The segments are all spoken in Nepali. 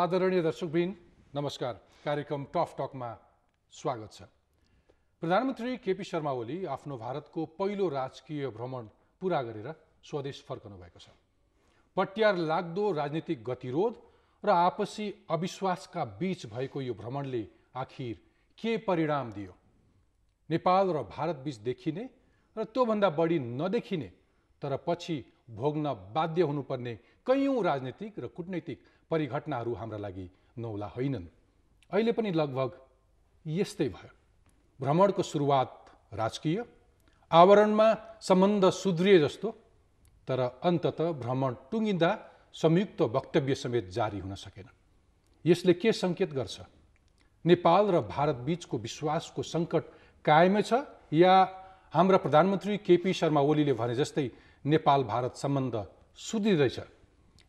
आदरणीय दर्शकबिन नमस्कार कार्यक्रम टफ टकमा स्वागत छ प्रधानमन्त्री केपी शर्मा ओली आफ्नो भारतको पहिलो राजकीय भ्रमण पुरा गरेर स्वदेश फर्कनु भएको छ पटियार लाग्दो राजनीतिक गतिरोध र आपसी अविश्वासका बीच भएको यो भ्रमणले आखिर के परिणाम दियो नेपाल र भारतबीच देखिने र त्योभन्दा बढी नदेखिने तर पछि भोग्न बाध्य हुनुपर्ने कैयौँ राजनीतिक र कुटनैतिक परिघटनाहरू हाम्रा लागि नौला होइनन् अहिले पनि लगभग यस्तै भयो भ्रमणको सुरुवात राजकीय आवरणमा सम्बन्ध सुध्रिए जस्तो तर अन्तत भ्रमण टुङ्गिँदा संयुक्त वक्तव्य समेत जारी हुन सकेन यसले के सङ्केत गर्छ नेपाल र भारत बीचको विश्वासको सङ्कट कायमै छ या हाम्रा प्रधानमन्त्री केपी शर्मा ओलीले भने जस्तै नेपाल भारत सम्बन्ध सुध्रिँदैछ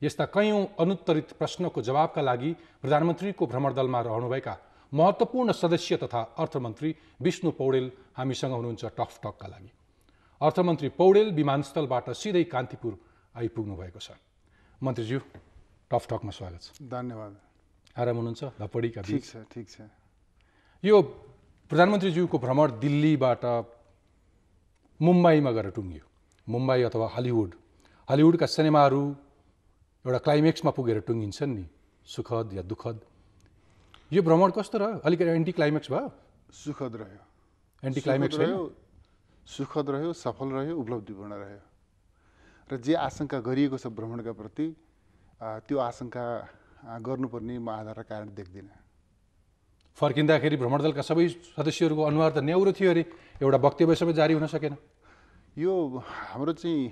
यस्ता कैयौँ अनुत्तरित प्रश्नको जवाबका लागि प्रधानमन्त्रीको भ्रमण दलमा रहनुभएका महत्त्वपूर्ण सदस्य तथा अर्थमन्त्री विष्णु पौडेल हामीसँग हुनुहुन्छ टफ टकका लागि अर्थमन्त्री पौडेल विमानस्थलबाट सिधै कान्तिपुर आइपुग्नु भएको छ मन्त्रीज्यू टफ टकमा स्वागत छ धन्यवाद आराम हुनुहुन्छ धपडीका ठिक छ ठिक छ यो प्रधानमन्त्रीज्यूको भ्रमण दिल्लीबाट मुम्बईमा गएर टुङ्गियो मुम्बई अथवा हलिउड हलिउडका सिनेमाहरू एउटा क्लाइमेक्समा पुगेर टुङ्गिन्छन् नि सुखद या दुःखद यो भ्रमण कस्तो रह्यो अलिकति एन्टी क्लाइमेक्स भयो सुखद रह्यो एन्टी क्लाइमेक्स रह्यो सुखद रह्यो सफल रह्यो उपलब्धिपूर्ण रह्यो र जे आशंका गरिएको छ भ्रमणका प्रति त्यो आशंका गर्नुपर्ने म आधारका कारण देख्दिनँ फर्किँदाखेरि भ्रमण दलका सबै सदस्यहरूको अनुहार त न्याउरो थियो अरे एउटा वक्तव्य सबै जारी हुन सकेन यो हाम्रो चाहिँ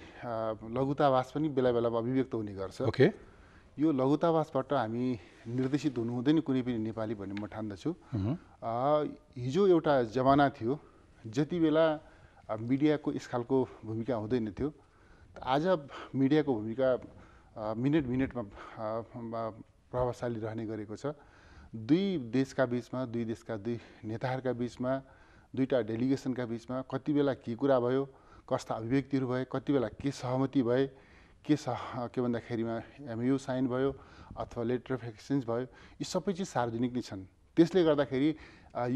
लघुतावास पनि बेला बेलामा अभिव्यक्त हुने गर्छ ओके यो लघुतावासबाट हामी निर्देशित हुनु हुँदैन कुनै पनि नेपाली भन्ने म ठान्दछु हिजो एउटा जमाना थियो जति बेला मिडियाको यस खालको भूमिका हुँदैन थियो आज मिडियाको भूमिका मिनट मिनटमा प्रभावशाली रहने गरेको छ दुई देशका बिचमा दुई देशका दुई नेताहरूका बिचमा दुईवटा डेलिगेसनका बिचमा कति बेला के कुरा भयो कस्ता अभिव्यक्तिहरू भए कति बेला के सहमति भए के सह के भन्दाखेरिमा एमयु साइन भयो अथवा लेटर अफ एक्सचेन्ज भयो यी सबै चिज सार्वजनिक नै छन् त्यसले गर्दाखेरि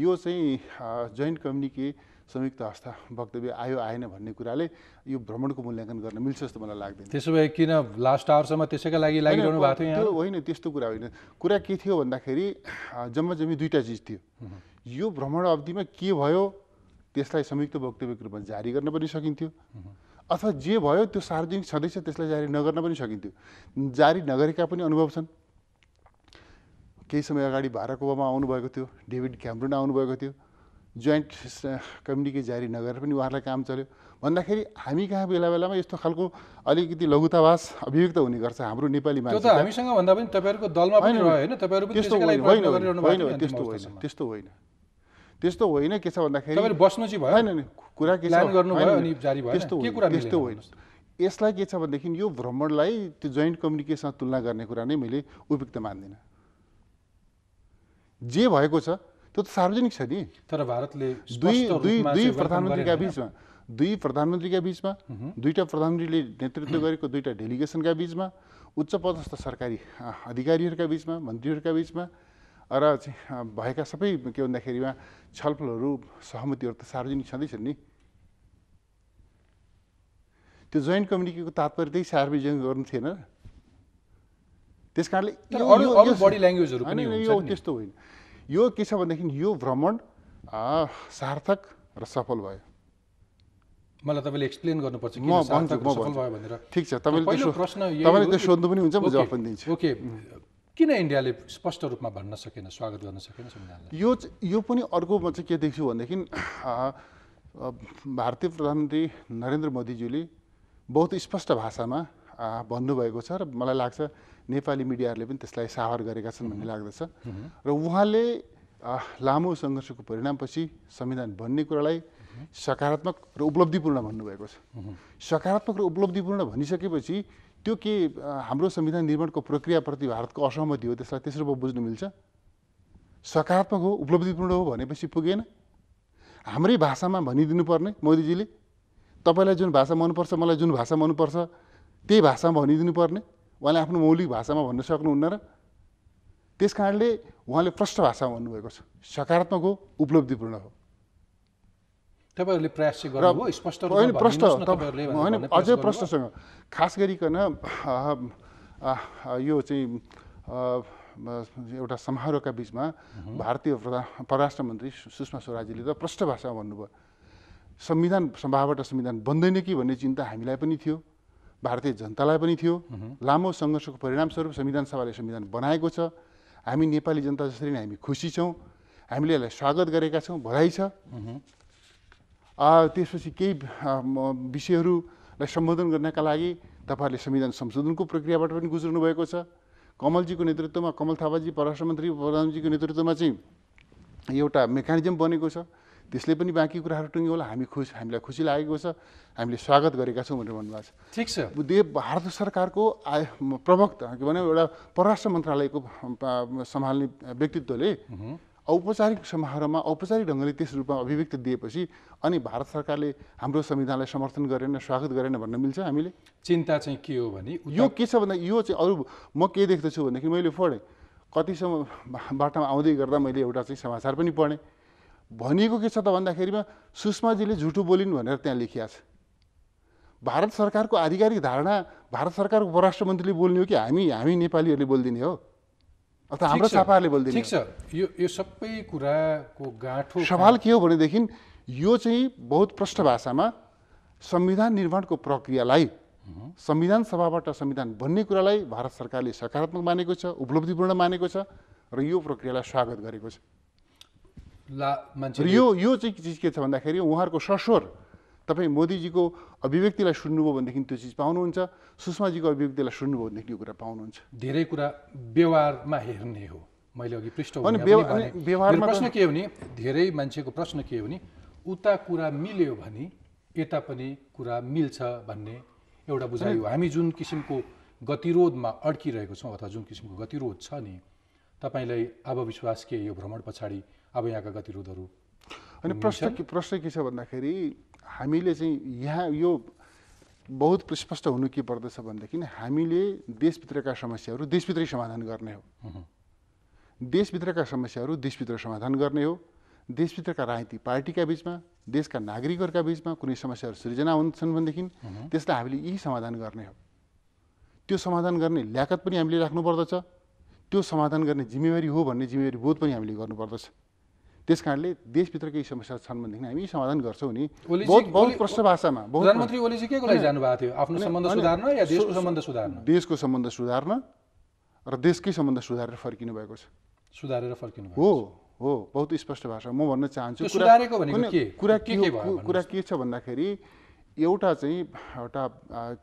यो चाहिँ जोइन्ट कम्युनिके संयुक्त हस्ता वक्तव्य आयो आएन भन्ने कुराले यो भ्रमणको मूल्याङ्कन गर्न मिल्छ जस्तो मलाई लाग्दैन त्यसो भए किन लास्ट आवरसम्म त्यसैका लागि लागिरहनु भएको थियो त्यो होइन त्यस्तो कुरा होइन कुरा के थियो भन्दाखेरि जम्मा जम्मी दुईवटा चिज थियो यो भ्रमण अवधिमा के भयो त्यसलाई संयुक्त वक्तव्यको रूपमा जारी गर्न पनि सकिन्थ्यो अथवा जे भयो त्यो सार्वजनिक छँदैछ त्यसलाई जारी नगर्न पनि सकिन्थ्यो जारी नगरेका पनि अनुभव छन् केही समय अगाडि भारत ओबामा आउनुभएको थियो डेभिड क्यामरुन आउनुभएको थियो जोइन्ट कम्युनिके जारी नगरेर पनि उहाँहरूलाई काम चल्यो भन्दाखेरि हामी कहाँ बेला बेलामा यस्तो खालको अलिकति लघुतावास अभिव्यक्त हुने गर्छ हाम्रो नेपालीमा त्यस्तो होइन त्यस्तो होइन त्यस्तो होइन के छ भन्दाखेरि बस्नु चाहिँ भयो कुरा के छ त्यस्तो त्यस्तो होइन यसलाई के छ भनेदेखि यो भ्रमणलाई त्यो जोइन्ट कम्युनिकेसन तुलना गर्ने कुरा नै मैले उपयुक्त मान्दिनँ जे भएको छ त्यो त सार्वजनिक छ नि तर भारतले दुई दुई दुई प्रधानमन्त्रीका बिचमा दुई प्रधानमन्त्रीका बिचमा दुईवटा प्रधानमन्त्रीले नेतृत्व गरेको दुईवटा डेलिगेसनका बिचमा उच्च पदस्थ सरकारी अधिकारीहरूका बिचमा मन्त्रीहरूका बिचमा र भएका सबै के भन्दाखेरिमा छलफलहरू सहमतिहरू त सार्वजनिक छँदैछन् नि त्यो जोइन्ट कम्युनिटीको तात्पर्य त्यही सार्वजनिक गर्नु थिएन त्यस कारणले यो त्यस्तो होइन यो के छ भनेदेखि यो भ्रमण सार्थक र सफल भयो मलाई तपाईँले एक्सप्लेन गर्नुपर्छ ठिक छ तपाईँले त्यो सोध्नु पनि हुन्छ म जवाफ पनि दिन्छु ओके किन इन्डियाले स्पष्ट रूपमा भन्न सकेन स्वागत गर्न सकेन संविधानलाई यो यो पनि अर्को म चाहिँ के देख्छु भनेदेखि भारतीय प्रधानमन्त्री नरेन्द्र मोदीज्यूले बहुत स्पष्ट भाषामा भन्नुभएको छ र मलाई लाग्छ नेपाली मिडियाहरूले पनि त्यसलाई सावर गरेका छन् भन्ने लाग्दछ र उहाँले लामो सङ्घर्षको परिणामपछि संविधान बन्ने कुरालाई सकारात्मक र उपलब्धिपूर्ण भन्नुभएको छ सकारात्मक र उपलब्धिपूर्ण भनिसकेपछि त्यो के हाम्रो संविधान निर्माणको प्रक्रियाप्रति भारतको असहमति हो त्यसलाई तेस्रो पो बुझ्नु मिल्छ सकारात्मक हो उपलब्धिपूर्ण हो भनेपछि पुगेन हाम्रै भाषामा भनिदिनु पर्ने मोदीजीले तपाईँलाई जुन भाषा मनपर्छ मलाई जुन भाषा मनपर्छ त्यही भाषामा भनिदिनु पर्ने उहाँले आफ्नो मौलिक भाषामा भन्न सक्नुहुन्न र त्यस कारणले उहाँले प्रष्ट भाषामा भन्नुभएको छ सकारात्मक हो उपलब्धिपूर्ण हो तपाईँहरूले प्रयास गर्नुभयो स्पष्ट होइन प्रश्न होइन अझै प्रश्नसँग खास गरिकन यो चाहिँ एउटा समारोहका बिचमा भारतीय परराष्ट्र मन्त्री सुषमा स्वराजीले त प्रष्ट भाषामा भन्नुभयो संविधान सभाबाट संविधान बन्दैन कि भन्ने चिन्ता हामीलाई पनि थियो भारतीय जनतालाई पनि थियो लामो सङ्घर्षको परिणामस्वरूप संविधान सभाले संविधान बनाएको छ हामी नेपाली जनता जसरी नै हामी खुसी छौँ हामीले यसलाई स्वागत गरेका छौँ भलाइ छ त्यसपछि केही विषयहरूलाई सम्बोधन गर्नका लागि तपाईँहरूले संविधान संशोधनको प्रक्रियाबाट पनि गुज्रनु भएको छ कमलजीको नेतृत्वमा कमल थापाजी परराष्ट्र मन्त्री प्रधानजीको नेतृत्वमा चाहिँ एउटा मेकानिजम बनेको छ त्यसले पनि बाँकी कुराहरू टुङ्ग्यो होला हामी खुस हामीलाई खुसी लागेको छ हामीले स्वागत गरेका छौँ भनेर भन्नुभएको छ ठिक छ देव भारत सरकारको आय प्रवक्ता के भन्यो एउटा परराष्ट्र मन्त्रालयको सम्हाल्ने व्यक्तित्वले औपचारिक समारोहमा औपचारिक ढङ्गले त्यस रूपमा अभिव्यक्ति दिएपछि अनि भारत सरकारले हाम्रो संविधानलाई समर्थन गरेन स्वागत गरेन भन्न मिल्छ हामीले चिन्ता चाहिँ के हो भने यो के छ भन्दा यो चाहिँ अरू म के देख्दछु भनेदेखि मैले पढेँ कतिसम्म बाटोमा आउँदै गर्दा मैले एउटा चाहिँ समाचार पनि पढेँ भनिएको के छ त भन्दाखेरिमा सुषमाजीले झुटो बोलिन् भनेर त्यहाँ लेखिया छ भारत सरकारको आधिकारिक धारणा भारत सरकारको परराष्ट्र मन्त्रीले बोल्ने हो कि हामी हामी नेपालीहरूले बोलिदिने हो अथवा हाम्रो ठिक छ यो यो सबै कुराको गाँठो सवाल के हो भनेदेखि यो चाहिँ बहुत प्रष्ट भाषामा संविधान निर्माणको प्रक्रियालाई संविधान सभाबाट संविधान बन्ने कुरालाई भारत सरकारले सकारात्मक मानेको छ उपलब्धिपूर्ण मानेको छ र यो प्रक्रियालाई स्वागत गरेको छ ला मान्छे यो यो चाहिँ चिज के छ भन्दाखेरि उहाँहरूको सस्वर तपाईँ मोदीजीको अभिव्यक्तिलाई सुन्नुभयो भनेदेखि त्यो चिज पाउनुहुन्छ सुषमाजीको अभिव्यक्तिलाई सुन्नुभयो भनेदेखि यो कुरा पाउनुहुन्छ धेरै कुरा व्यवहारमा हेर्ने हो मैले अघि पृष्ठ व्यवहारमा प्रश्न के हो भने धेरै मान्छेको प्रश्न के हो भने उता कुरा मिल्यो भने यता पनि कुरा मिल्छ भन्ने एउटा बुझाइ हो हामी जुन किसिमको गतिरोधमा अड्किरहेको छौँ अथवा जुन किसिमको गतिरोध छ नि तपाईँलाई अब विश्वास के यो भ्रमण पछाडि अब यहाँका गतिरोधहरू अनि प्रश्न प्रश्न के छ भन्दाखेरि हामीले चाहिँ यहाँ यो बहुत स्पष्ट हुनु के पर्दछ भनेदेखि हामीले देशभित्रका समस्याहरू देशभित्रै समाधान गर्ने हो देशभित्रका समस्याहरू देशभित्र समाधान गर्ने हो देशभित्रका राजनीतिक पार्टीका बिचमा देशका नागरिकहरूका बिचमा कुनै समस्याहरू सृजना हुन्छन् भनेदेखि त्यसलाई हामीले यही समाधान गर्ने हो त्यो समाधान गर्ने ल्याकत पनि हामीले राख्नुपर्दछ त्यो समाधान गर्ने जिम्मेवारी हो भन्ने जिम्मेवारी बोध पनि हामीले गर्नुपर्दछ त्यस कारणले देशभित्र केही समस्या छन् भनेदेखि हामी समाधान गर्छौँ नि बहुत बहुत प्रश्न भाषामा प्रधानमन्त्री ओलीजी के लागि जानुभएको थियो आफ्नो सम्बन्ध सुधार्न या देशको सम्बन्ध सुधार्न देशको सम्बन्ध सुधार्न र देशकै सम्बन्ध सुधारेर फर्किनु भएको छ सुधारेर फर्किनु हो हो बहुत स्पष्ट भाषा म भन्न चाहन्छु कुरा के कुरा के छ भन्दाखेरि एउटा चाहिँ एउटा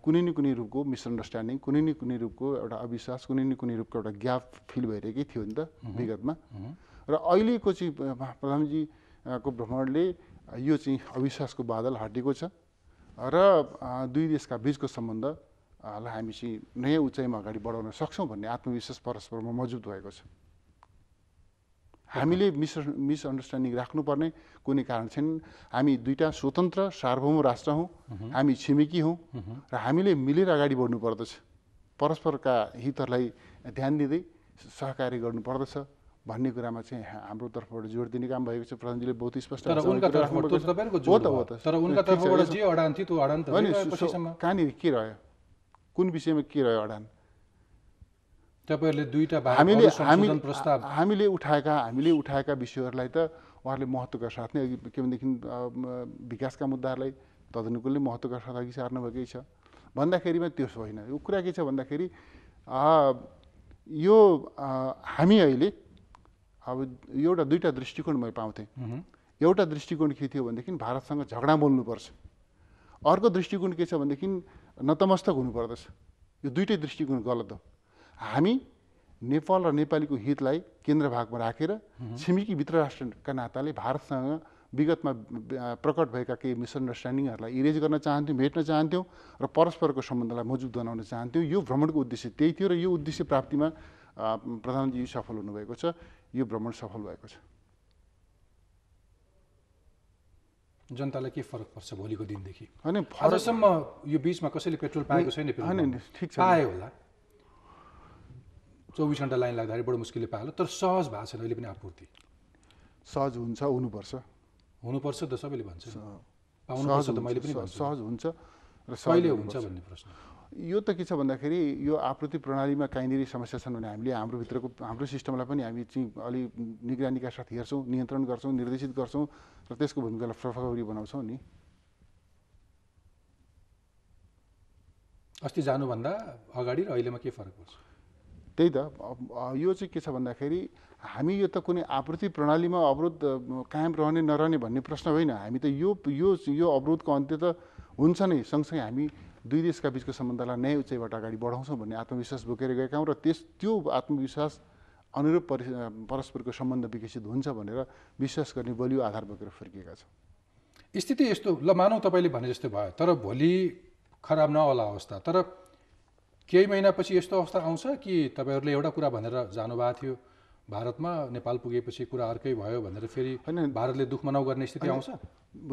कुनै न कुनै रूपको मिसअन्डरस्ट्यान्डिङ कुनै न कुनै रूपको एउटा अविश्वास कुनै न कुनै रूपको एउटा ग्याप फिल भइरहेकै थियो नि त विगतमा र अहिलेको चाहिँ प्रधानमन्त्रीको भ्रमणले यो चाहिँ अविश्वासको बादल हटेको छ र दुई देशका बिचको सम्बन्धलाई हामी चाहिँ नयाँ उचाइमा अगाडि बढाउन सक्छौँ भन्ने आत्मविश्वास परस्परमा मजबुत भएको छ हामीले मिस मिसअन्डरस्ट्यान्डिङ राख्नुपर्ने कुनै कारण छैन हामी दुईवटा स्वतन्त्र सार्वभौम राष्ट्र हौँ हामी छिमेकी हौँ र हामीले मिलेर अगाडि बढ्नु पर्दछ परस्परका हितहरूलाई ध्यान दिँदै सहकार्य गर्नुपर्दछ भन्ने कुरामा चाहिँ हाम्रो तर्फबाट जोड दिने काम भएको छ प्रधानजीले बहुत स्पष्ट हो त हो त कहाँनिर के रह्यो कुन विषयमा के रह्यो अडान हामीले हामीले उठाएका हामीले उठाएका विषयहरूलाई त उहाँहरूले महत्त्वका साथ नै के भनेदेखि विकासका मुद्दाहरूलाई तदनुकूल नै महत्त्वका साथ अघि सार्नुभएकै छ भन्दाखेरिमा त्यसो होइन यो कुरा के छ भन्दाखेरि यो हामी अहिले अब एउटा दुईवटा दृष्टिकोण मैले पाउँथेँ एउटा दृष्टिकोण के थियो भनेदेखि भारतसँग झगडा बोल्नुपर्छ अर्को दृष्टिकोण के छ भनेदेखि नतमस्तक हुनुपर्दछ यो दुइटै दृष्टिकोण गलत हो हामी नेपाल र नेपालीको हितलाई केन्द्र भागमा राखेर छिमेकी भित्र राष्ट्रका नाताले भारतसँग विगतमा प्रकट भएका केही मिसअन्डरस्ट्यान्डिङहरूलाई इरेज गर्न चाहन्थ्यौँ भेट्न चाहन्थ्यौँ र परस्परको सम्बन्धलाई मजबुत बनाउन चाहन्थ्यौँ यो भ्रमणको उद्देश्य त्यही थियो र यो उद्देश्य प्राप्तिमा प्रधानजी सफल हुनुभएको छ यो भ्रमण सफल भएको छ जनतालाई के फरक पर्छ भोलिको दिनदेखि होइन फरकसम्म यो बिचमा कसैले पेट्रोल पाएको छैन होइन ठिक छ पायो होला चौबिस घन्टा लाइन लाग्दाखेरि बडो मुस्किलले पायो होला तर सहज भएको छैन अहिले पनि आपूर्ति सहज हुन्छ हुनुपर्छ हुनुपर्छ त सबैले भन्छ पाउनुपर्छ त मैले पनि सहज हुन्छ र सहिले हुन्छ भन्ने प्रश्न यो त के छ भन्दाखेरि यो आपूर्ति प्रणालीमा काहीँनिर समस्या छन् भने हामीले हाम्रो भित्रको हाम्रो सिस्टमलाई पनि हामी चाहिँ अलिक निगरानीका साथ हेर्छौँ नियन्त्रण गर्छौँ निर्देशित गर्छौँ र त्यसको भूमिकालाई प्रभावी बनाउँछौँ नि अस्ति जानुभन्दा अगाडि र अहिलेमा के फरक पर्छ त्यही त यो चाहिँ के छ भन्दाखेरि हामी यो त कुनै आपूर्ति प्रणालीमा अवरोध कायम रहने नरहने भन्ने प्रश्न होइन हामी त यो यो यो अवरोधको अन्त्य त हुन्छ नै सँगसँगै हामी दुई देशका बिचको सम्बन्धलाई नयाँ उचाइबाट अगाडि बढाउँछौँ भन्ने आत्मविश्वास बोकेर गएका हौँ र त्यस त्यो आत्मविश्वास अनुरूप परि परस्परको सम्बन्ध विकसित हुन्छ भनेर विश्वास गर्ने बलियो आधार बोकेर फर्किएका छौँ स्थिति यस्तो ल मानौ तपाईँले भने जस्तो भयो तर भोलि खराब नहोला अवस्था तर केही महिनापछि यस्तो अवस्था आउँछ कि तपाईँहरूले एउटा कुरा भनेर जानुभएको थियो भारतमा नेपाल पुगेपछि कुरा अर्कै भयो भनेर फेरि होइन भारतले दुःख मनाउ गर्ने स्थिति आउँछ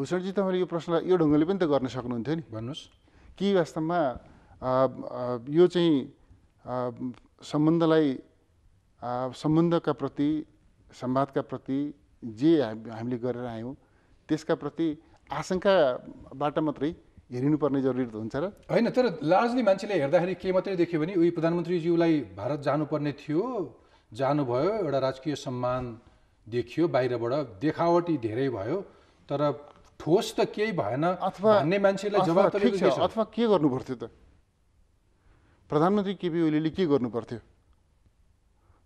भूषणजी तपाईँले यो प्रश्नलाई यो ढङ्गले पनि त गर्न सक्नुहुन्थ्यो नि भन्नुहोस् कि वास्तवमा यो चाहिँ सम्बन्धलाई सम्बन्धका प्रति संवादका प्रति जे हामीले गरेर आयौँ त्यसका प्रति आशङ्काबाट मात्रै हेरिनुपर्ने जरुरी त हुन्छ र होइन तर लार्जली मान्छेले हेर्दाखेरि के मात्रै देख्यो भने उयो प्रधानमन्त्रीज्यूलाई भारत जानुपर्ने थियो जानुभयो एउटा राजकीय सम्मान देखियो बाहिरबाट देखावटी धेरै भयो तर ठोस त केही भएन अथवा भन्ने मान्छेलाई जवाब अथवा के गर्नु त प्रधानमन्त्री केपी ओलीले के गर्नु पर्थ्यो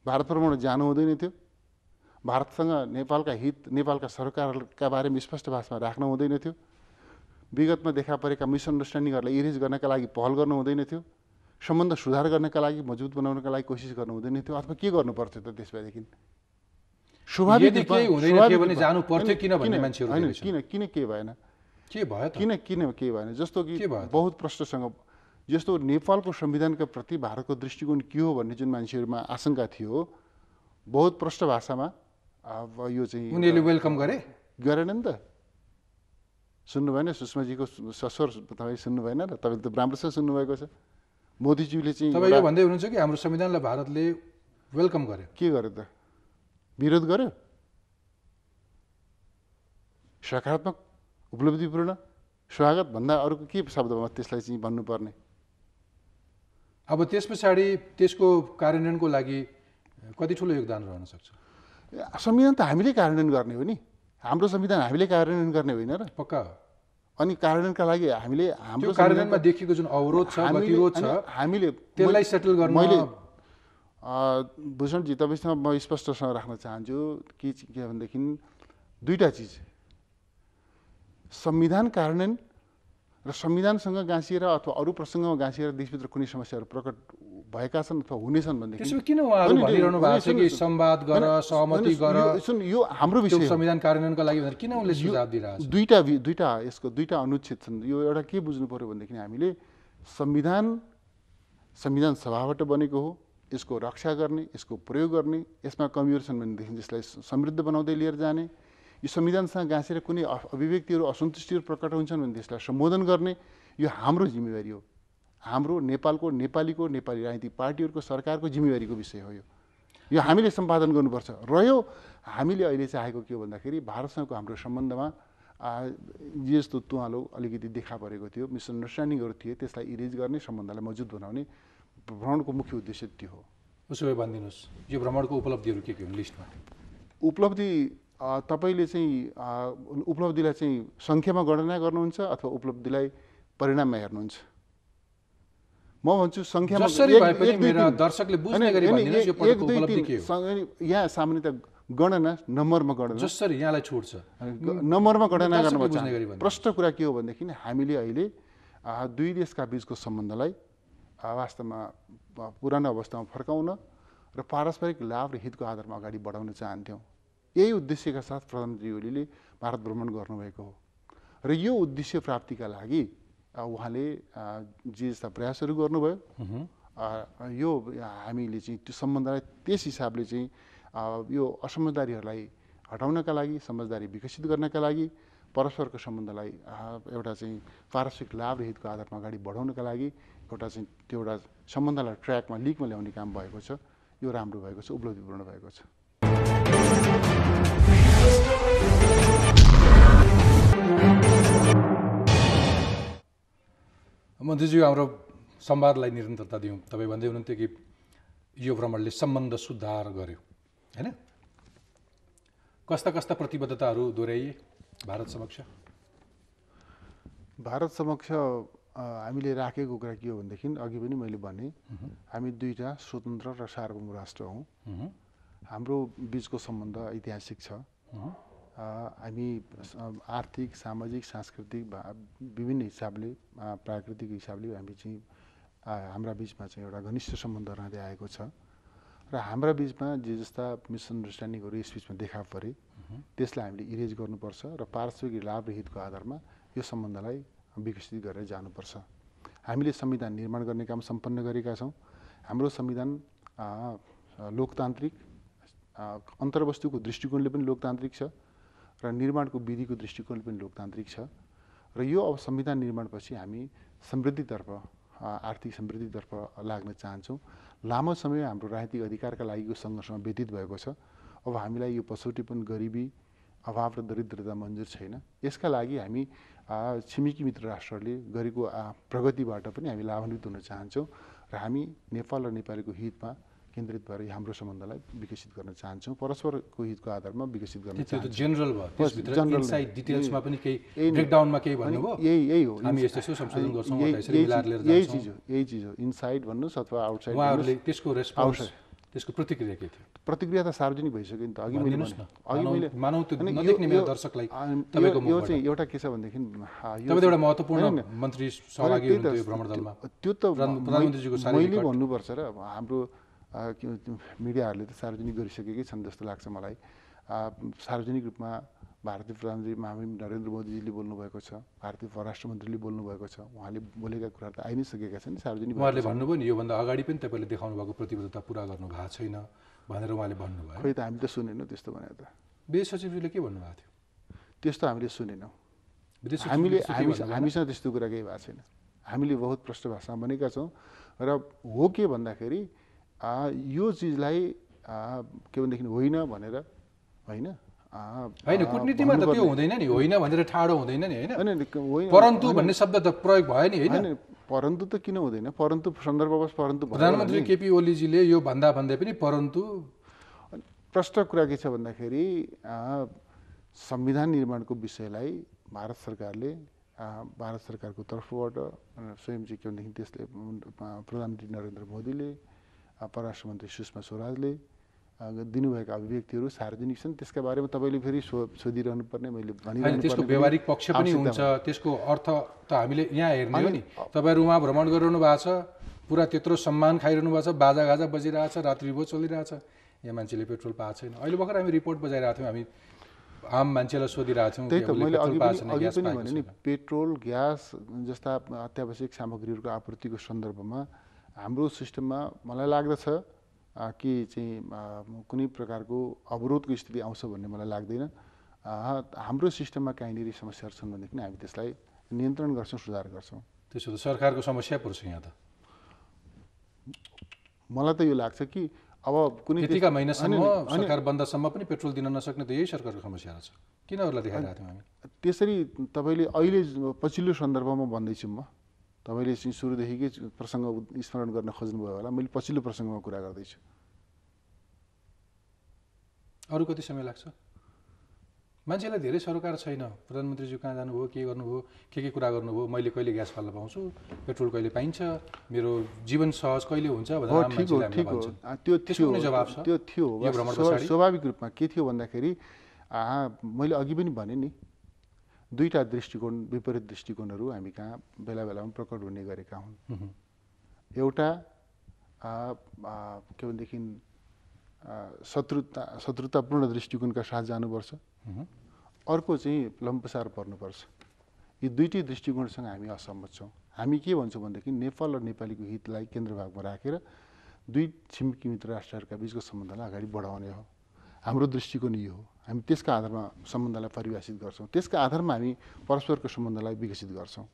भारत भ्रमण जानु हुँदैन थियो भारतसँग नेपालका हित नेपालका सरकारका बारेमा स्पष्ट भाषामा राख्नु हुँदैन थियो विगतमा देखा परेका मिसअन्डरस्ट्यान्डिङहरूलाई इरेज गर्नका लागि पहल गर्नु हुँदैन थियो सम्बन्ध सुधार गर्नका लागि मजबुत बनाउनका लागि कोसिस गर्नु हुँदैन थियो अथवा के गर्नु पर्थ्यो त त्यसबादेखि स्वाभाविक भने जानु पर्थ्यो किन मान्छेहरू होइन किन किन के भएन के भयो किन किन के भएन जस्तो कि बहुत प्रश्नसँग जस्तो नेपालको संविधानका प्रति भारतको दृष्टिकोण के हो भन्ने जुन मान्छेहरूमा आशंका थियो बहुत प्रष्ट भाषामा अब यो चाहिँ उनीहरूले वेलकम गरे गरेन नि त सुन्नु भएन सुषमाजीको सस्वर तपाईँ सुन्नु भएन र तपाईँले त राम्रोसँग सुन्नुभएको छ मोदीज्यूले चाहिँ तपाईँ यो भन्दै हुनुहुन्छ कि हाम्रो संविधानलाई भारतले वेलकम गर्यो के गर्यो त विरोध गर्यो सकारात्मक उपलब्धिपूर्ण स्वागतभन्दा अरूको के शब्दमा त्यसलाई चाहिँ भन्नुपर्ने अब त्यस पछाडि त्यसको कार्यान्वयनको लागि कति ठुलो योगदान रहन सक्छ संविधान त हामीले कार्यान्वयन गर्ने हो नि हाम्रो संविधान हामीले कार्यान्वयन गर्ने होइन र पक्का अनि कार्यान्वयनका लागि हामीले हाम्रो कार्यान्वयनमा देखिएको जुन अवरोध छ छ हामीले त्यसलाई सेटल गर्न मैले भूषणजी तपाईँसँग म स्पष्टसँग राख्न चाहन्छु के के भनेदेखि दुईवटा चिज संविधान कार्यान्वयन र संविधानसँग गाँसिएर अथवा अरू प्रसङ्गमा गाँसिएर देशभित्र कुनै समस्याहरू प्रकट भएका छन् अथवा हुनेछन् भनेदेखि संवाद गर सहमति गर यो हाम्रो विषय संविधान कार्यान्वयनका लागि किन सुझाव दिइरहेको दुईवटा दुईवटा यसको दुईवटा अनुच्छेद छन् यो एउटा के बुझ्नु पऱ्यो भनेदेखि हामीले संविधान संविधान सभाबाट बनेको हो यसको रक्षा गर्ने यसको प्रयोग गर्ने यसमा कमीहरू छन् भनेदेखि यसलाई समृद्ध बनाउँदै लिएर जाने यो संविधानसँग गाँसेर कुनै अभिव्यक्तिहरू असन्तुष्टिहरू प्रकट हुन्छन् भने त्यसलाई सम्बोधन गर्ने यो हाम्रो जिम्मेवारी हो हाम्रो नेपालको नेपालीको नेपाली राजनीतिक पार्टीहरूको सरकारको जिम्मेवारीको विषय हो यो यो हामीले सम्पादन गर्नुपर्छ रह्यो हामीले अहिले चाहेको के हो भन्दाखेरि भारतसँगको हाम्रो सम्बन्धमा जस्तो तुवालो अलिकति देखा परेको थियो मिसअन्डरस्ट्यान्डिङहरू थिए त्यसलाई इरेज गर्ने सम्बन्धलाई मजबुत बनाउने भ्रमणको मुख्य उद्देश्य त्यो हो उसो भए भनिदिनुहोस् यो भ्रमणको उपलब्धिहरू के के हुन् लिस्टमा उपलब्धि तपाईँले चाहिँ उपलब्धिलाई चाहिँ सङ्ख्यामा गणना गर्नुहुन्छ अथवा उपलब्धिलाई परिणाममा हेर्नुहुन्छ म भन्छु सङ्ख्यामा यहाँ सामान्यत गणना नम्बरमा गणना जसरी यहाँलाई छोड्छ नम्बरमा गणना गर्नु प्रश्न कुरा के हो भनेदेखि हामीले अहिले दुई देशका बिचको सम्बन्धलाई वास्तवमा पुरानो अवस्थामा फर्काउन र पारस्परिक लाभ र हितको आधारमा अगाडि बढाउन चाहन्थ्यौँ यही उद्देश्यका साथ प्रधानमन्त्री ओलीले भारत भ्रमण गर्नुभएको हो र यो उद्देश्य प्राप्तिका लागि उहाँले जे जस्ता प्रयासहरू गर्नुभयो यो हामीले चाहिँ त्यो सम्बन्धलाई त्यस हिसाबले चाहिँ यो असमझदारीहरूलाई हटाउनका लागि समझदारी विकसित गर्नका लागि परस्परको सम्बन्धलाई एउटा चाहिँ पारस्परिक लाभ र हितको आधारमा अगाडि बढाउनका लागि एउटा चाहिँ त्यो एउटा सम्बन्धलाई ट्र्याकमा लिगमा ल्याउने काम भएको छ यो राम्रो भएको छ उपलब्धिपूर्ण भएको छ मन्त्रीज्यू हाम्रो संवादलाई निरन्तरता दिउँ तपाईँ भन्दै हुनुहुन्थ्यो कि यो भ्रमणले सम्बन्ध सुधार गर्यो होइन कस्ता कस्ता प्रतिबद्धताहरू दोहोऱ्याइए भारत समक्ष भारत समक्ष हामीले राखेको कुरा के हो भनेदेखि अघि पनि मैले भने हामी दुईवटा स्वतन्त्र र सार्वभौम राष्ट्र हौँ हाम्रो बिचको सम्बन्ध ऐतिहासिक छ हामी आर्थिक सामाजिक सांस्कृतिक विभिन्न हिसाबले प्राकृतिक हिसाबले हामी चाहिँ हाम्रा बिचमा चाहिँ एउटा घनिष्ठ सम्बन्ध रहँदै आएको छ र हाम्रा बिचमा जे जस्ता मिसअन्डरस्ट्यान्डिङहरू यस बिचमा देखा परे त्यसलाई हामीले इरेज गर्नुपर्छ र पार्श्विक लाभ हितको आधारमा यो सम्बन्धलाई विकसित गरेर जानुपर्छ हामीले संविधान निर्माण गर्ने काम सम्पन्न गरेका छौँ हाम्रो संविधान लोकतान्त्रिक अन्तर्वस्तुको दृष्टिकोणले पनि लोकतान्त्रिक छ र निर्माणको विधिको दृष्टिकोणले पनि लोकतान्त्रिक छ र यो अब संविधान निर्माणपछि हामी समृद्धितर्फ आर्थिक समृद्धितर्फ लाग्न चाहन्छौँ लामो समय हाम्रो राजनीतिक अधिकारका लागिको यो सङ्घर्षमा व्यतीत भएको छ अब हामीलाई यो पछौटेपन गरिबी अभाव र दरिद्रता मन्जुर छैन यसका लागि हामी छिमेकी मित्र राष्ट्रहरूले गरेको प्रगतिबाट पनि हामी लाभान्वित हुन चाहन्छौँ र हामी नेपाल र नेपालीको हितमा केन्द्रित भएर हाम्रो सम्बन्धलाई विकसित गर्न चाहन्छौँ परस्परको हितको आधारमा विकसित गर्न चाहन्छौँ जेनरल यही यही हो यही चिज हो यही चिज हो इनसाइड भन्नुहोस् अथवा आउटसाइड त्यसको त्यसको प्रतिक्रिया के थियो प्रतिक्रिया त सार्वजनिक भइसक्यो नि त अघि मैले अघि मैले मानौ त्यो नदेख्ने मेरो दर्शकलाई तपाईँको यो चाहिँ एउटा के छ भनेदेखि तपाईँ एउटा महत्त्वपूर्ण मन्त्री सहभागी हुनुहुन्थ्यो यो भ्रमण दलमा त्यो त प्रधानमन्त्रीजीको मैले भन्नुपर्छ र हाम्रो मिडियाहरूले त सार्वजनिक गरिसकेकै छन् जस्तो लाग्छ मलाई सार्वजनिक रूपमा भारतीय प्रधानमन्त्री महामी नरेन्द्र मोदीजीले बोल्नुभएको छ भारतीय परराष्ट्र मन्त्रीले बोल्नुभएको छ उहाँले बोलेका कुराहरू त आइ नै सकेका छन् सार्वजनिक उहाँले भन्नुभयो नि योभन्दा अगाडि पनि तपाईँले देखाउनु भएको प्रतिबद्धता पुरा गर्नु भएको छैन भनेर उहाँले भन्नुभयो खोइ त हामी त सुनेनौँ त्यस्तो भनेर त विदेश सचिवजीले के भन्नुभएको थियो त्यस्तो हामीले सुनेनौँ हामीले हामीसँग त्यस्तो कुरा केही भएको छैन हामीले बहुत प्रष्ट भाषामा भनेका छौँ र हो के भन्दाखेरि यो चिजलाई के भनेदेखि होइन भनेर होइन होइन कुटनीतिमा त त्यो हुँदैन नि होइन भनेर ठाडो हुँदैन नि होइन परन्तु भन्ने शब्द त प्रयोग भयो नि होइन परन्तु त किन हुँदैन परन्तु सन्दर्भवश परन्तु प्रधानमन्त्री केपी ओलीजीले यो भन्दा भन्दै पनि परन्तु प्रष्ट कुरा के छ भन्दाखेरि संविधान निर्माणको विषयलाई भारत सरकारले भारत सरकारको तर्फबाट स्वयंजी के भनेदेखि त्यसले प्रधानमन्त्री नरेन्द्र मोदीले परराष्ट्र मन्त्री सुषमा स्वराजले दिनुभएका अभिव्यक्तिहरू सार्वजनिक छन् त्यसका बारेमा तपाईँले फेरि सो सोधिरहनु पर्ने मैले भनिरहनु त्यसको व्यवहारिक पक्ष पनि हुन्छ त्यसको अर्थ त हामीले यहाँ हेर्ने हो नि तपाईँहरू उहाँ भ्रमण गरिरहनु भएको छ पुरा त्यत्रो सम्मान खाइरहनु भएको छ बाजागाजा बजिरहेछ रात्रिभो चलिरहेछ यहाँ मान्छेले पेट्रोल पाएको छैन अहिले भर्खर हामी रिपोर्ट बजाइरहेको थियौँ हामी आम मान्छेलाई सोधिरहेको थियौँ त्यही त मैले अघि अघि पनि भने नि पेट्रोल ग्यास जस्ता अत्यावश्यक सामग्रीहरूको आपूर्तिको सन्दर्भमा हाम्रो सिस्टममा मलाई लाग्दछ कि चाहिँ कुनै प्रकारको अवरोधको स्थिति आउँछ भन्ने मलाई लाग्दैन हाम्रो सिस्टममा कहीँनिर समस्याहरू छन् भनेदेखि हामी त्यसलाई नियन्त्रण गर्छौँ सुधार गर्छौँ त्यसो त सरकारको समस्या पर्छ यहाँ त मलाई त यो लाग्छ कि अब कुनै महिनासम्म सरकार बन्दसम्म पनि पेट्रोल दिन नसक्ने त यही सरकारको समस्या रहेछ किन हामी त्यसरी तपाईँले अहिले पछिल्लो सन्दर्भमा भन्दैछु म तपाईँले चाहिँ सुरुदेखिकै प्रसङ्ग स्मरण गर्न खोज्नुभयो होला मैले पछिल्लो प्रसङ्गमा कुरा गर्दैछु अरू कति समय लाग्छ मान्छेलाई धेरै सरकार छैन प्रधानमन्त्रीज्यू कहाँ जानुभयो के गर्नुभयो के के कुरा गर्नुभयो मैले कहिले ग्यास फाल्न पाउँछु पेट्रोल कहिले पाइन्छ मेरो जीवन सहज कहिले हुन्छ त्यो थियो स्वाभाविक रूपमा के थियो भन्दाखेरि मैले अघि पनि भने नि दुईवटा दृष्टिकोण विपरीत दृष्टिकोणहरू हामी कहाँ बेला बेलामा प्रकट हुने गरेका हुन् एउटा के भनेदेखि शत्रुता शत्रुतापूर्ण दृष्टिकोणका साथ जानुपर्छ अर्को चाहिँ लम्पसार पर्नुपर्छ यी दुइटै दृष्टिकोणसँग हामी असहमत छौँ हामी के भन्छौँ भनेदेखि नेपाल र नेपालीको हितलाई केन्द्रभागमा राखेर दुई छिमेकी मित्र राष्ट्रहरूका बिचको सम्बन्धलाई अगाडि बढाउने हो हाम्रो दृष्टिकोण यो हो हामी त्यसको आधारमा सम्बन्धलाई परिभाषित गर्छौँ त्यसका आधारमा हामी परस्परको सम्बन्धलाई विकसित गर्छौँ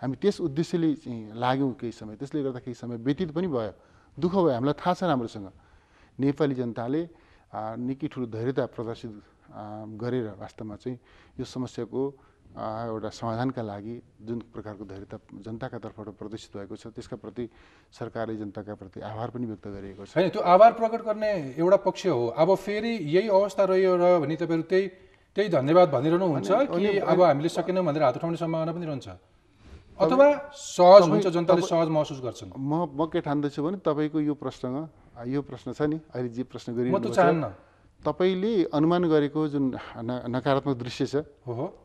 हामी त्यस उद्देश्यले चाहिँ लाग्यौँ केही समय त्यसले गर्दा केही समय व्यतीत पनि भयो दुःख भयो हामीलाई थाहा छ राम्रोसँग नेपाली जनताले निकै ठुलो धैर्यता प्रदर्शित गरेर वास्तवमा चाहिँ यो समस्याको एउटा समाधानका लागि जुन प्रकारको धैर्यता जनताका तर्फबाट प्रदर्शित भएको छ त्यसका प्रति सरकारले जनताका प्रति आभार पनि व्यक्त गरिएको छ होइन त्यो आभार प्रकट गर्ने एउटा पक्ष हो अब फेरि यही अवस्था रह्यो र भने तपाईँहरू त्यही त्यही धन्यवाद भनिरहनु हुन्छ कि अब हामीले सकेनौँ भनेर हात उठाउने सम्भावना पनि रहन्छ अथवा सहज हुन्छ जनताले सहज महसुस गर्छन् म म के ठान्दछु भने तपाईँको यो प्रश्न यो प्रश्न छ नि अहिले जे प्रश्न गरिरहेको चाहन्न तपाईँले अनुमान गरेको जुन नकारात्मक दृश्य छ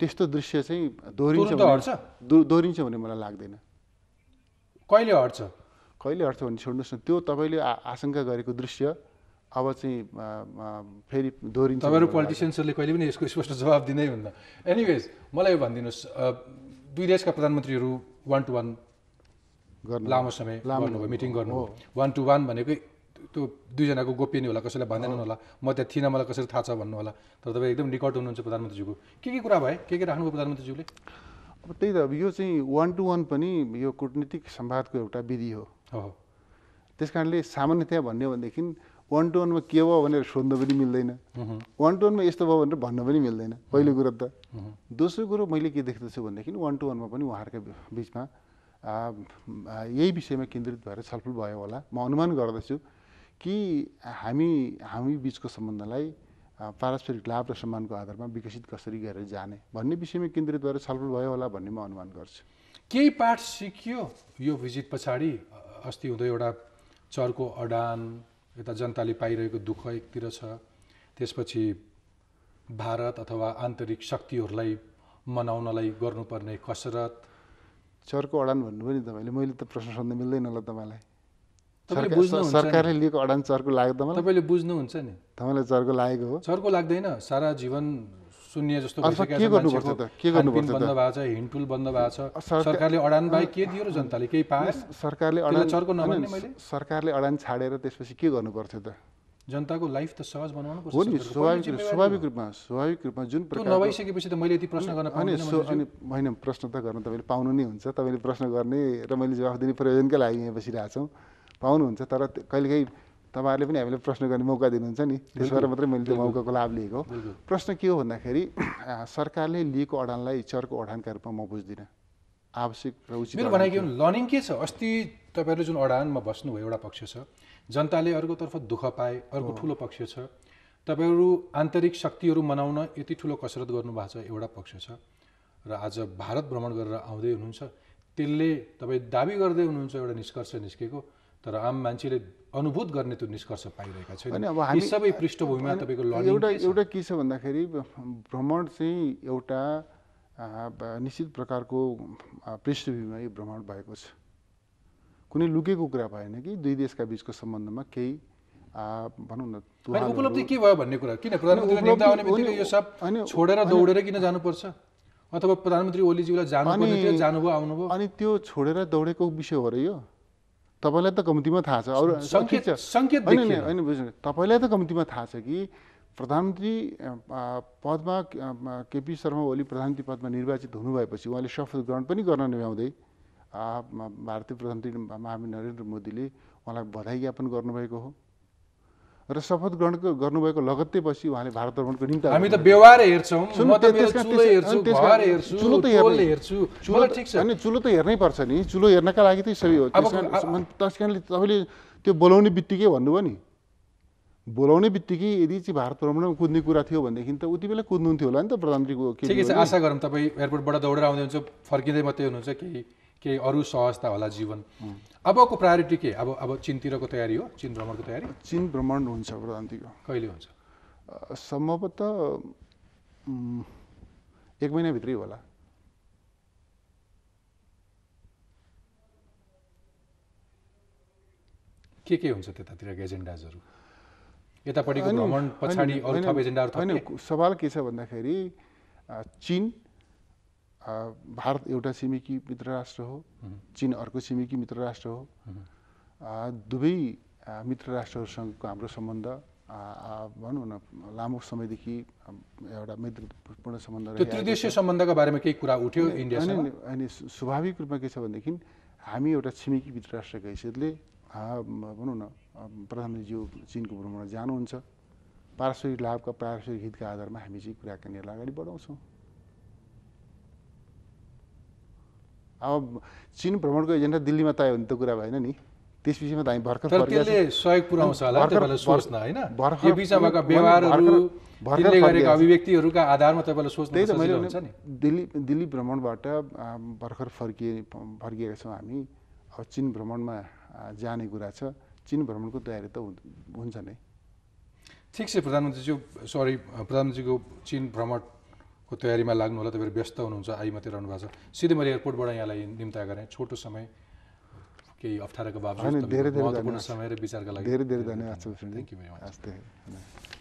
त्यस्तो दृश्य चाहिँ दोहोरिन्छ दोहोरिन्छ भन्ने मलाई लाग्दैन कहिले हट्छ कहिले हट्छ भने छोड्नुहोस् न त्यो तपाईँले आशंका गरेको दृश्य अब चाहिँ फेरि दोहोरिन्छ तपाईँहरू पोलिटिसियन्सहरूले कहिले पनि यसको स्पष्ट जवाब दिँदै हुन्न एनिवेज मलाई यो भनिदिनुहोस् दुई देशका प्रधानमन्त्रीहरू वान टु वान गर्नु लामो समय लामो मिटिङ गर्नु वान टु वान भनेको त्यो दुईजनाको गोप्यनीय होला कसैलाई भन्दैनन् होला म त्यहाँ थिइनँ मलाई कसरी थाहा छ भन्नु होला तर तपाईँ एकदम निकट हुनुहुन्छ प्रधानमन्त्रीज्यूको के के कुरा भए के के राख्नुभयो प्रधानमन्त्रीज्यूले अब त्यही त अब यो चाहिँ वान टू वान पनि यो कुटनीतिक सम्वादको एउटा विधि हो त्यस कारणले सामान्यतया भन्यो भनेदेखि वान टू वानमा के भयो भनेर सोध्नु पनि मिल्दैन वान टू वानमा यस्तो भयो भनेर भन्न पनि मिल्दैन पहिलो कुरो त दोस्रो कुरो मैले के देख्दछु भनेदेखि वान टू वानमा पनि उहाँहरूका बिचमा यही विषयमा केन्द्रित भएर छलफल भयो होला म अनुमान गर्दछु कि हामी हामी बिचको सम्बन्धलाई पारस्परिक लाभ र सम्मानको आधारमा विकसित कसरी गरेर जाने भन्ने विषयमा केन्द्रित भएर छलफल भयो होला भन्ने म अनुमान गर्छु केही पाठ सिकियो यो भिजिट पछाडि अस्ति हुँदै एउटा चर्को अडान यता जनताले पाइरहेको दुःख एकतिर छ त्यसपछि भारत अथवा आन्तरिक शक्तिहरूलाई मनाउनलाई गर्नुपर्ने कसरत चर्को अडान भन्नुभयो नि तपाईँले मैले त प्रश्न सोध्न मिल्दैन होला तपाईँलाई सरकारले लिएको अडान चर्को लाग्दैन तपाईँले बुझ्नुहुन्छ नि तपाईँलाई चर्को लागेको हो चर्को लाग्दैन सारा जीवन शून्य जस्तो के गर्नुपर्छ त के गर्नुपर्छ बन्द भएको छ हिन्टुल बन्द भएको छ सरकारले अडान बाहेक के दियो र जनताले केही पाए सरकारले अडान चर्को नभन्ने मैले सरकारले अडान छाडेर त्यसपछि के गर्नुपर्थ्यो त जनताको लाइफ त सहज बनाउनु पर्छ हो नि स्वाभाविक स्वाभाविक रूपमा स्वाभाविक रूपमा जुन प्रकार नभइसकेपछि त मैले यति प्रश्न गर्न पाउने अनि होइन प्रश्न त गर्न तपाईँले पाउनु नै हुन्छ तपाईँले प्रश्न गर्ने र मैले जवाफ दिने प्रयोजनकै लागि यहाँ बसिरहेको छौँ पाउनुहुन्छ तर कहिलेकाहीँ तपाईँहरूले पनि हामीले प्रश्न गर्ने मौका दिनुहुन्छ नि त्यसो मात्रै मैले त्यो मौकाको लाभ लिएको प्रश्न के हो भन्दाखेरि सरकारले लिएको अडानलाई चर्को अडानका रूपमा म बुझ्दिनँ आवश्यक र उचित मेरो भनाइ के लर्निङ के छ अस्ति तपाईँहरूले जुन अडानमा बस्नुभयो एउटा पक्ष छ जनताले अर्कोतर्फ दुःख पाए अर्को ठुलो पक्ष छ तपाईँहरू आन्तरिक शक्तिहरू मनाउन यति ठुलो कसरत गर्नुभएको छ एउटा पक्ष छ र आज भारत भ्रमण गरेर आउँदै हुनुहुन्छ त्यसले तपाईँ दाबी गर्दै हुनुहुन्छ एउटा निष्कर्ष निस्केको तर आम मान्छेले अनुभूत गर्ने त्यो निष्कर्ष पाइरहेका छैन अब हामी सबै पृष्ठभूमिमा तपाईँको एउटा एउटा के छ भन्दाखेरि भ्रमण चाहिँ एउटा निश्चित प्रकारको पृष्ठभूमिमा यो भ्रमण भएको छ कुनै लुकेको कुरा भएन कि दुई देशका बिचको सम्बन्धमा केही भनौँ न उपलब्धि के भयो भन्ने कुरा किन प्रधानमन्त्री यो सब छोडेर दौडेर किन जानुपर्छ अथवा प्रधानमन्त्री ओलीज्यूलाई जानुभयो आउनुभयो अनि त्यो छोडेर दौडेको विषय हो र यो तपाईँलाई त कम्तीमा थाहा छ अरू सङ्केत होइन होइन बुझ्नु तपाईँलाई त कम्तीमा थाहा छ कि प्रधानमन्त्री पदमा केपी शर्मा ओली प्रधानमन्त्री पदमा निर्वाचित हुनुभएपछि उहाँले शपथ ग्रहण पनि गर्न नभ्याउँदै भारतीय प्रधानमन्त्री महामी नरेन्द्र मोदीले उहाँलाई बधाई ज्ञापन गर्नुभएको हो र शपथ ग्रहण गर्नुभएको लगत्तै पछि उहाँले भारत भ्रमणको निम्ति हामी त व्यवहार हेर्छौँ चुलो त हेर्छु चुलो त हेर्नै पर्छ नि चुलो हेर्नका लागि त सबै हो त्यस कारणले तपाईँले त्यो बोलाउने बित्तिकै भन्नुभयो नि बोलाउने बित्तिकै यदि चाहिँ भारत भ्रमणमा कुद्ने कुरा थियो भनेदेखि त उति बेला कुद्नुहुन्थ्यो होला नि त प्रधानमन्त्रीको ठिकै छ आशा गरौँ तपाईँ एयरपोर्टबाट दौडेर आउँदै हुन्छ फर्किँदै मात्रै हुनुहुन्छ केही केही अरू सहजता होला जीवन अबको प्रायोरिटी के अब अब चिनतिरको तयारी हो चिन भ्रमणको तयारी चिन भ्रमण हुन्छ प्रधानतिको कहिले हुन्छ सम्भवत एक महिनाभित्रै होला के के हुन्छ त्यतातिरको एजेन्डाजहरू यतापट्टि सवाल के छ भन्दाखेरि चिन भारत एउटा छिमेकी मित्र राष्ट्र हो चिन अर्को छिमेकी मित्र राष्ट्र हो दुवै मित्र राष्ट्रहरूसँगको हाम्रो सम्बन्ध भनौँ न लामो समयदेखि एउटा मैत्रीपूर्ण सम्बन्ध त्रिदेशीय सम्बन्धको बारेमा केही कुरा उठ्यो इन्डियासँग अनि स्वाभाविक रूपमा के छ भनेदेखि हामी एउटा छिमेकी मित्र राष्ट्रको हैसियतले भनौँ न प्रधानमन्त्रीज्यू चिनको भ्रमण जानुहुन्छ पारस्परिक लाभका पारस्परिक हितका आधारमा हामी चाहिँ कुराकानीहरूलाई अगाडि बढाउँछौँ अब चिन भ्रमणको एजेन्डा दिल्लीमा तय भने त कुरा भएन नि त्यस विषयमा त हामी भर्खर सहयोग पुऱ्याउँछ दिल्ली दिल्ली भ्रमणबाट भर्खर फर्किए फर्किएका छौँ हामी अब चिन भ्रमणमा जाने कुरा छ चिन भ्रमणको तयारी त हुन्छ नै ठिक छ प्रधानमन्त्रीज्यू सरी प्रधानमन्त्रीको चिन भ्रमण को तयारीमा लाग्नु होला तपाईँहरू व्यस्त हुनुहुन्छ आई मात्रै रहनु भएको छ सिधै मैले एयरपोर्टबाट यहाँलाई निम्ता गरेँ छोटो समय केही अप्ठ्यारोको बाबु धेरै समय र विचारका लागि धेरै धेरै धन्यवाद थ्याङ्क यू भेरी मच